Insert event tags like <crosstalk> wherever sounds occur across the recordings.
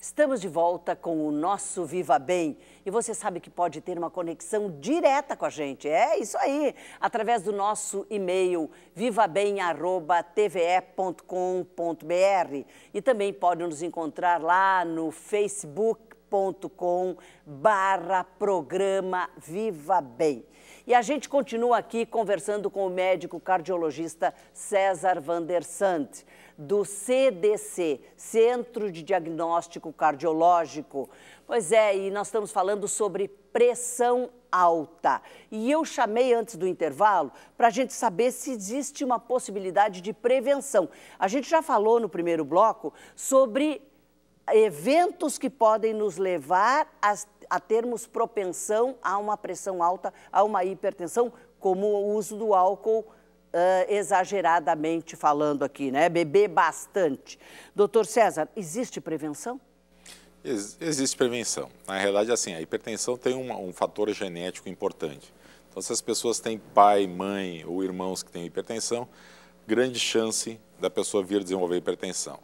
Estamos de volta com o nosso Viva Bem e você sabe que pode ter uma conexão direta com a gente. É isso aí, através do nosso e-mail vivabem@tve.com.br e também pode nos encontrar lá no Facebook youtube.com barra programa Viva Bem. E a gente continua aqui conversando com o médico cardiologista César Vander Sant, do CDC, Centro de Diagnóstico Cardiológico. Pois é, e nós estamos falando sobre pressão alta. E eu chamei antes do intervalo para a gente saber se existe uma possibilidade de prevenção. A gente já falou no primeiro bloco sobre eventos que podem nos levar a, a termos propensão a uma pressão alta, a uma hipertensão, como o uso do álcool Uh, exageradamente falando aqui, né? Beber bastante. Doutor César, existe prevenção? Ex existe prevenção. Na realidade, assim, a hipertensão tem um, um, fator genético importante. Então, se as pessoas têm pai, mãe ou irmãos que têm hipertensão, grande chance da pessoa vir desenvolver hipertensão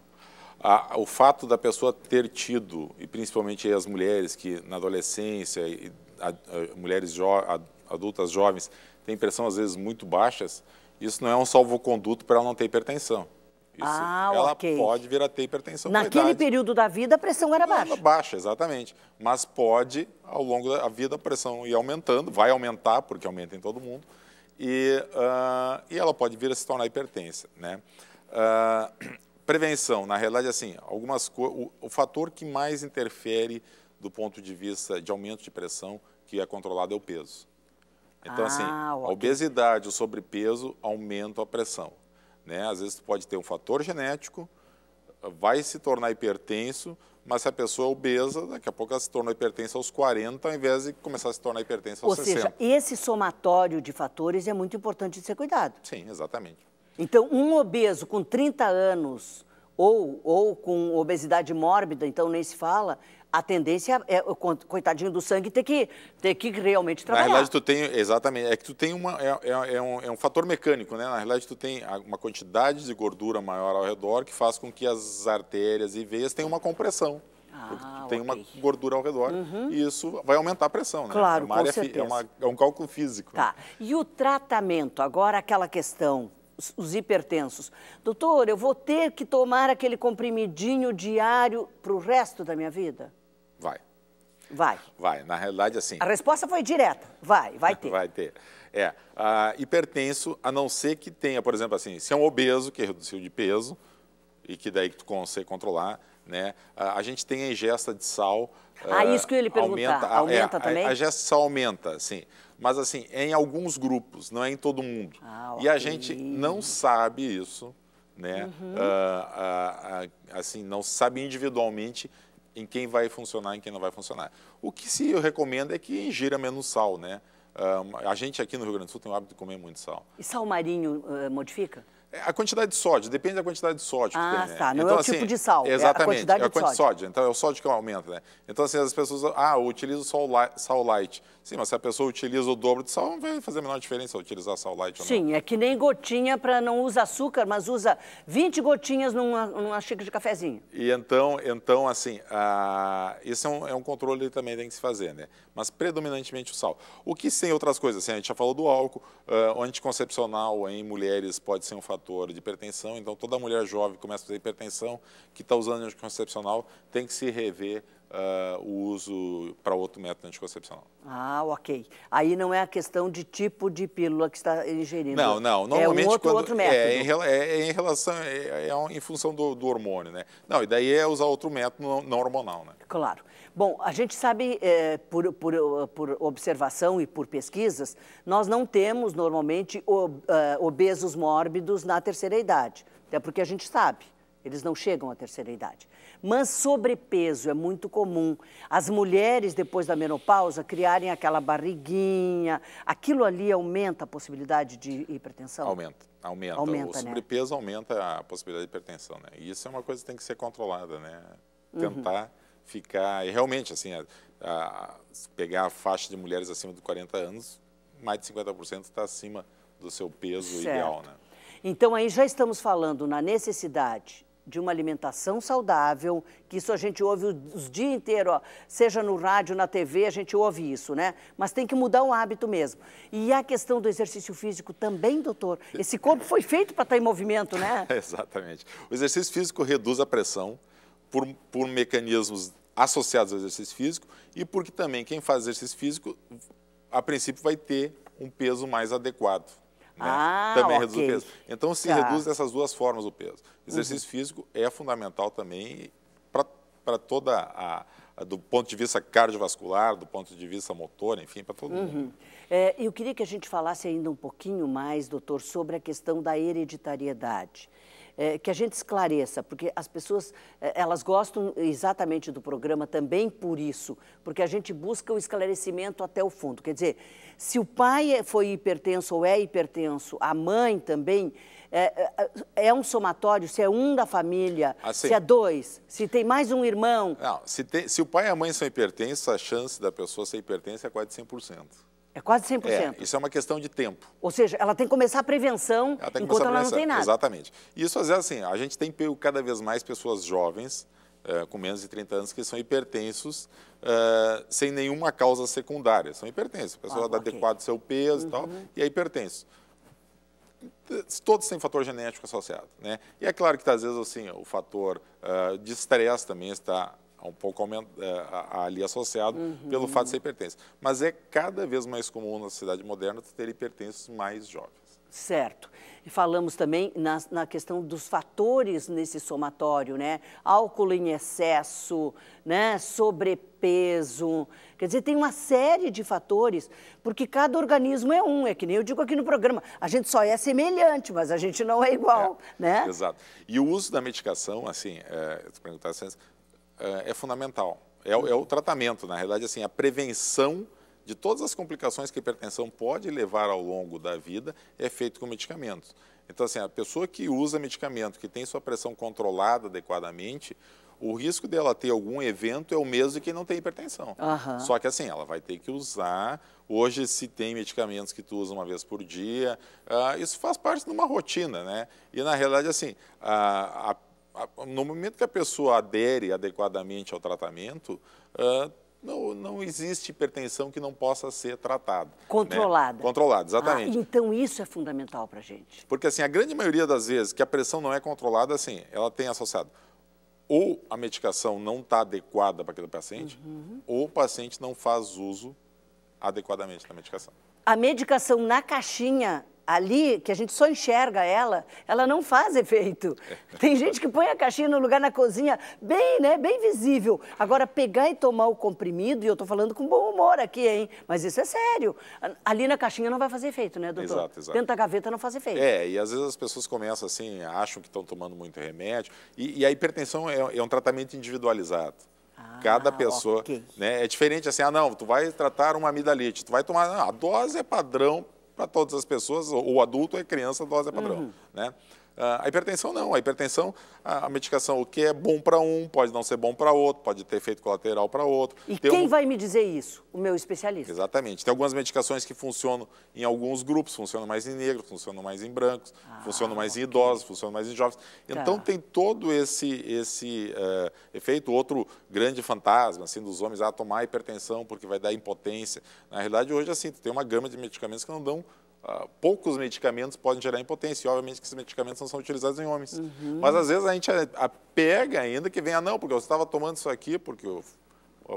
a, o fato da pessoa ter tido, e principalmente as mulheres que na adolescência, e, a, a, mulheres jo, adultas jovens, têm pressão às vezes muito baixas, isso não é um salvoconduto para ela não ter hipertensão. Isso, ah, ela okay. pode vir a ter hipertensão. Naquele período da vida, a pressão era baixa. baixa, exatamente. Mas pode, ao longo da vida, a pressão ir aumentando, vai aumentar, porque aumenta em todo mundo, e, uh, e ela pode vir a se tornar hipertensa. Né? Uh, Prevenção, na realidade, assim, algumas o, o fator que mais interfere do ponto de vista de aumento de pressão, que é controlado, é o peso. Então, assim, ah, assim, okay. a obesidade, o sobrepeso aumentam a pressão. Né? Às vezes, pode ter um fator genético, vai se tornar hipertenso, mas se a pessoa é obesa, daqui a pouco ela se torna hipertensa aos 40, ao invés de começar a se tornar hipertensa aos Ou 60. Ou seja, esse somatório de fatores é muito importante de ser cuidado. Sim, exatamente. Então, um obeso com 30 anos ou, ou com obesidade mórbida, então nem se fala, a tendência é, coitadinho do sangue, ter que, ter que realmente trabalhar. Na realidade, tu tem, exatamente, é que tu tem uma, é, é, é, um, é um fator mecânico, né? Na realidade, tu tem uma quantidade de gordura maior ao redor que faz com que as artérias e veias tenham uma compressão. Ah, porque tu tem okay. uma gordura ao redor uhum. e isso vai aumentar a pressão, né? Claro, é uma com área, certeza. É, uma, é um cálculo físico. Tá. E o tratamento, agora aquela questão os hipertensos. Doutor, eu vou ter que tomar aquele comprimidinho diário para o resto da minha vida? Vai. Vai. Vai. Na realidade, assim. A resposta foi direta. Vai, vai ter. <laughs> vai ter. É. A hipertenso, a não ser que tenha, por exemplo, assim, se é um obeso que reduziu de peso e que daí tu consegue controlar, né? A, a gente tem a ingesta de sal. Ah, uh, isso que eu ia perguntar. Aumenta, é, também? A, a ingesta de sal aumenta, sim. Mas assim, é em alguns grupos, não é em todo mundo. Ah, okay. E a gente não sabe isso, né? Uhum. Uh, uh, assim, não sabe individualmente em quem vai funcionar e em quem não vai funcionar. O que se recomenda é que ingira menos sal, né? Ah, a gente aqui no Rio Grande do Sul tem o hábito de comer muito sal. E sal marinho eh, modifica? É, a quantidade de sódio, depende da quantidade de sódio ah, que tem. Né? tá. Né? Não é então, é o assim, tipo de sal. Exatamente. É a quantidade, é a quantidade de, sódio. de, sódio. Então é o sódio que aumenta, né? Então, assim, as pessoas. Ah, eu utilizo sal light, sal light. Sim, mas se a pessoa utiliza o dobro de sal, não vai fazer a menor diferença utilizar sal light ou Sim, não. Sim, é que nem gotinha para não usar açúcar, mas usa 20 gotinhas numa, numa xícara de cafezinho. E então, então assim, isso é um, é um controle que também tem que se fazer, né? Mas predominantemente o sal. O que sem outras coisas, assim, a gente já falou do álcool, o anticoncepcional em mulheres pode ser um fator fator de hipertensão, então toda mulher jovem que começa a fazer hipertensão, que está usando anticoncepcional, tem que se rever uh, o uso para outro método anticoncepcional. Ah, ok. Aí não é a questão de tipo de pílula que está ingerindo. Não, não. É normalmente é um outro, quando, outro método. É, é, é em, relação, é, é, é em função do, do, hormônio, né? Não, e daí é usar outro método não, hormonal, né? Claro. Bom, a gente sabe é, por, por, por, observação e por pesquisas, nós não temos normalmente obesos mórbidos na terceira idade. Até porque a gente sabe, eles não chegam à terceira idade. Mas sobrepeso é muito comum. As mulheres, depois da menopausa, criarem aquela barriguinha. Aquilo ali aumenta a possibilidade de hipertensão? Aumenta. Aumenta. aumenta o né? sobrepeso né? aumenta a possibilidade de hipertensão, né? E isso é uma coisa que tem que ser controlada, né? Uhum. Tentar uhum. ficar... E realmente, assim, a, a, pegar a faixa de mulheres acima de 40 anos, mais de 50% está acima do seu peso certo. ideal, né? Então aí já estamos falando na necessidade de uma alimentação saudável, que isso a gente ouve os dia inteiro, ó, seja no rádio, na TV, a gente ouve isso, né? Mas tem que mudar o hábito mesmo. E a questão do exercício físico também, doutor. Esse corpo foi feito para estar tá em movimento, né? <laughs> Exatamente. O exercício físico reduz a pressão por, por mecanismos associados ao exercício físico e porque também quem faz exercício físico, a princípio, vai ter um peso mais adequado. Né? Ah, também okay. reduz o peso. Então se tá. reduz dessas duas formas o peso. Uhum. Exercício uhum. físico é fundamental também para toda a, a, do ponto de vista cardiovascular, do ponto de vista motor, enfim, para todo uhum. mundo. É, eu queria que a gente falasse ainda um pouquinho mais, doutor, sobre a questão da hereditariedade é, que a gente esclareça, porque as pessoas é, elas gostam exatamente do programa também por isso, porque a gente busca o esclarecimento até o fundo. Quer dizer, se o pai é, foi hipertenso ou é hipertenso, a mãe também é, é, é um somatório. Se é um da família, assim, se é dois, se tem mais um irmão. Não, se, tem, se o pai e a mãe são hipertensos, a chance da pessoa ser hipertensa é quase 100%. É quase 100%. É, isso é uma questão de tempo. Ou seja, ela tem que começar a prevenção ela enquanto ela prevenção, não tem nada. Exatamente. E isso, às vezes, assim, a gente tem pego cada vez mais pessoas jovens, é, com menos de 30 anos, que são hipertensos é, sem nenhuma causa secundária. São hipertensos. A pessoa ah, okay. adequada ao seu peso uhum. e tal, uhum. e é hipertenso todos têm fator genético associado, né? E é claro que às vezes assim o fator uh, de estresse também está um pouco é, ali associado uhum. pelo fato de ser hipertenso. Mas é cada vez mais comum na sociedade moderna ter hipertensos mais jovens. Certo. E falamos também na, na, questão dos fatores nesse somatório, né? Álcool em excesso, né? Sobrepeso. Quer dizer, tem uma série de fatores, porque cada organismo é um, é que nem eu digo aqui no programa. A gente só é semelhante, mas a gente não é igual, é, né? Exato. E o uso da medicação, assim, é, perguntar assim, é, é, fundamental. É, é, o tratamento, na realidade, assim, a prevenção de todas as complicações que a hipertensão pode levar ao longo da vida é feito com medicamentos. Então, assim, a pessoa que usa medicamento, que tem sua pressão controlada adequadamente, o risco dela ter algum evento é o mesmo de quem não tem hipertensão. Uhum. Só que assim, ela vai ter que usar. Hoje se tem medicamentos que tu usa uma vez por dia. Uh, isso faz parte de uma rotina, né? E na realidade, assim, uh, a no momento que a pessoa adere adequadamente ao tratamento, uh, não, não existe hipertensão que não possa ser tratada. Controlada. Né? Controlada, ah, exatamente. Ah, então isso é fundamental para a gente. Porque assim, a grande maioria das vezes que a pressão não é controlada, assim, ela tem associado ou a medicação não está adequada para aquele paciente, uhum. ou o paciente não faz uso adequadamente da medicação. A medicação na caixinha ali, que a gente só enxerga ela, ela não faz efeito. <laughs> Tem gente que põe a caixinha no lugar na cozinha, bem, né, bem visível. Agora, pegar e tomar o comprimido, e eu estou falando com bom humor aqui, hein, mas isso é sério. Ali na caixinha não vai fazer efeito, né, doutor? Exato, exato. Dentro da gaveta não faz efeito. É, e às vezes as pessoas começam assim, acham que estão tomando muito remédio, e, e a hipertensão é, é um tratamento individualizado. Ah, Cada ah, pessoa, okay. né? É diferente assim, ah, não, tu vai tratar uma amidalite, tu vai tomar, não, a dose é padrão para todas as pessoas, ou adulto ou é criança, dose é padrão. Uhum. Né? Ah, a hipertensão não, a hipertensão, a medicação, o que é bom para um, pode não ser bom para outro, pode ter efeito colateral para outro. E Tem quem um... vai me dizer isso? O meu especialista. Exatamente. Tem algumas medicações que funcionam em alguns grupos, funcionam mais em negros, funcionam mais em brancos, ah, funcionam mais okay. em idosos, funcionam mais em jovens. Então tá. tem todo esse, esse uh, efeito. Outro grande fantasma assim, dos homens, ah, tomar hipertensão porque vai dar impotência. Na realidade, hoje, assim, tem uma gama de medicamentos que não dão ah, poucos medicamentos podem gerar impotência, e obviamente que esses medicamentos não são utilizados em homens. Uhum. Mas às vezes a gente a, eh, a pega ainda que venha ah, não, porque eu estava tomando isso aqui, porque eu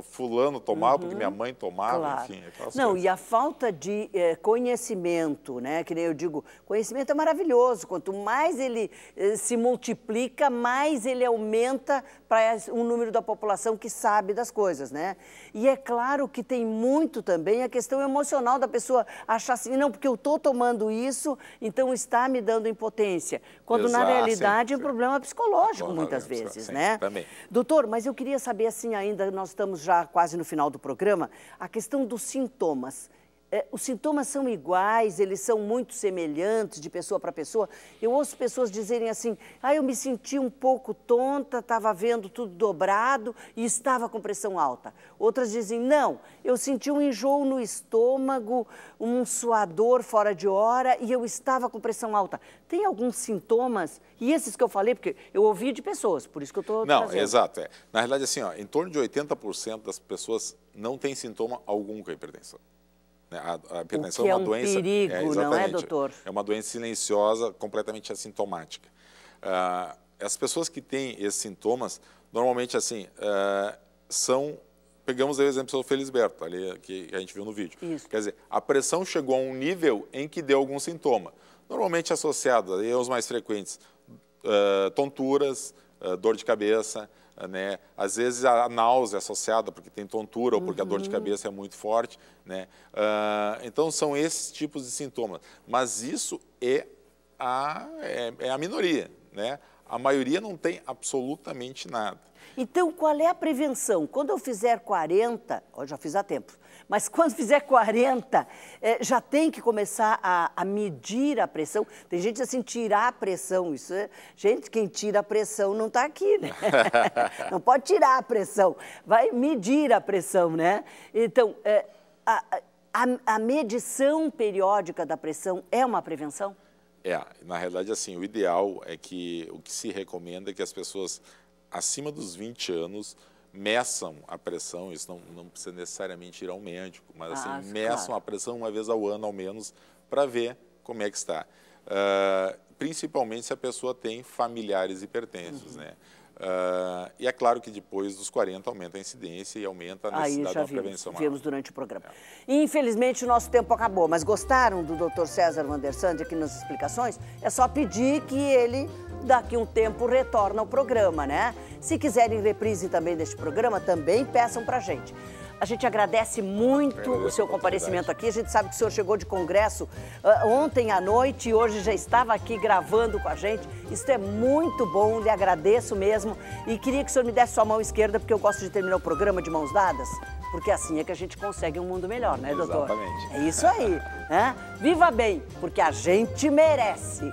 fulano tomava, uhum. porque minha mãe tomava, claro. enfim. Não, coisas. e a falta de é, conhecimento, né? Que nem eu digo, conhecimento é maravilhoso. Quanto mais ele eh, se multiplica, mais ele aumenta para um número da população que sabe das coisas, né? E é claro que tem muito também a questão emocional da pessoa achar assim, não, porque eu estou tomando isso, então está me dando impotência. Quando Exato, na realidade é sim. é um problema psicológico, Bom, muitas vezes, sim, né? Também. Doutor, mas eu queria saber assim ainda, nós estamos já quase no final do programa, a questão dos sintomas. É, os sintomas são iguais, eles são muito semelhantes de pessoa para pessoa. Eu ouço pessoas dizerem assim: ah, eu me senti um pouco tonta, estava vendo tudo dobrado e estava com pressão alta. Outras dizem: não, eu senti um enjoo no estômago, um suador fora de hora e eu estava com pressão alta. Tem alguns sintomas, e esses que eu falei, porque eu ouvi de pessoas, por isso que eu estou. Não, trazendo. exato. É. Na realidade, assim, ó, em torno de 80% das pessoas não têm sintoma algum com a hipertensão. Né? A, a hipertensão é, é, uma um doença. Perigo, é, não é, doutor? É uma doença silenciosa, completamente assintomática. Ah, as pessoas que têm esses sintomas, normalmente assim, ah, são. Pegamos o exemplo do Felisberto, ali que a gente viu no vídeo. Isso. Quer dizer, a pressão chegou a um nível em que deu algum sintoma. Normalmente associado, aí os mais frequentes, ah, tonturas, dor de cabeça, né? Às vezes a náusea associada porque tem tontura ou porque uhum. a dor de uhum. cabeça é muito forte, né? Uh, então são esses tipos de sintomas. Mas isso é a, é, é a minoria, né? A maioria não tem absolutamente nada. Então, qual é a prevenção? Quando eu fizer 40, ó, já fiz há tempo, mas quando fizer 40, é, já tem que começar a, a, medir a pressão. Tem gente assim, tirar a pressão. Isso é, gente, quem tira a pressão não está aqui, né? <laughs> não pode tirar a pressão, vai medir a pressão, né? Então, é, a, a, a medição periódica da pressão é uma prevenção? É, na realidade, assim, o ideal é que o que se recomenda é que as pessoas acima dos 20 anos meçam a pressão, isso não, não precisa necessariamente ir ao médico, mas assim, ah, meçam claro. a pressão uma vez ao ano, ao menos, para ver como é que está. Uh, principalmente se a pessoa tem familiares hipertensos, uhum. né? Uh, e é claro que depois dos 40 aumenta a incidência e aumenta a necessidade Aí de prevenção vimos, vimos durante o programa. É. Infelizmente o nosso tempo acabou, mas gostaram do Dr. César Vandersand aqui nas explicações? É só pedir que ele daqui um tempo retorne ao programa, né? Se quiserem reprise também deste programa, também peçam pra gente. A gente agradece muito o seu comparecimento aqui. A gente sabe que o senhor chegou de congresso uh, ontem à noite e hoje já estava aqui gravando com a gente. Isso é muito bom, lhe agradeço mesmo. E queria que o senhor me desse sua mão esquerda, porque eu gosto de terminar o programa de mãos dadas. Porque assim é que a gente consegue um mundo melhor, né, doutor? Exatamente. É isso aí. né? Viva bem, porque a gente merece.